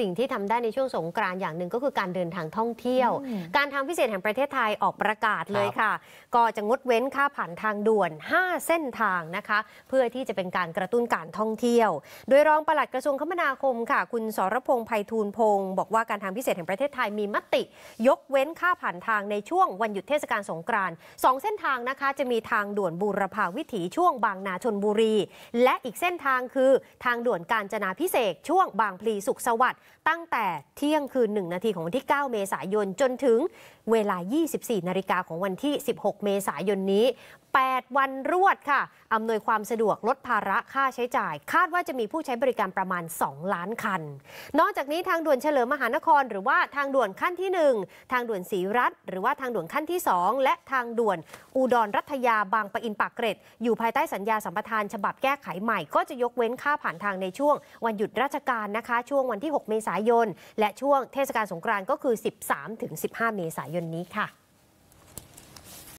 สิ่งที่ทำได้ในช่วงสงกรานต์อย่างหนึ่ง ก็คือการเดินทางท่องเที่ยว การทางพิเศษแห่งประเทศไทยออกประกาศเลยค่ะ ก็จะงดเว้นค่าผ่านทางด่วน 5 เส้นทางนะคะเพื่อที่จะเป็นการกระตุ้นการท่องเที่ยว โดยรองปลัดกระทรวงคมนาคมค่ะ คุณสรพงษ์ไพฑูรย์พงศ์บอกว่าการทางพิเศษแห่งประเทศไทยมีมติ ยกเว้นค่าผ่านทางในช่วงวันหยุดเทศกาลสงกรานต์สองเส้นทางนะคะจะมีทางด่วนบูรพาวิถีช่วงบางนาชนบุรี และอีกเส้นทางคือทางด่วนกาญจนาพิเศษ ช่วงบางพลีสุขสวัสดิ์ตั้งแต่เที่ยงคืน1นาทีของวันที่ 9 เมษายน จนถึงเวลา 24 นาฬิกาของวันที่ 16 เมษายนนี้ 8 วันรวดค่ะ อำนวยความสะดวกลดภาระค่าใช้จ่าย คาดว่าจะมีผู้ใช้บริการประมาณ 2 ล้านคัน นอกจากนี้ทางด่วนเฉลิมมหานคร หรือว่าทางด่วนขั้นที่ 1 ทางด่วนศรีรัตหรือว่าทางด่วนขั้นที่ 2 และทางด่วนอุดรรัตยาบางปะอินปากเกร็ดอยู่ภายใต้สัญญาสัมปทานฉบับแก้ไขใหม่ก็จะยกเว้นค่าผ่านทางในช่วง วันหยุดราชการนะคะช่วงวันที่6เมเมษายน และช่วงเทศกาลสงกรานต์ก็คือ 13-15 เมษายนนี้ค่ะ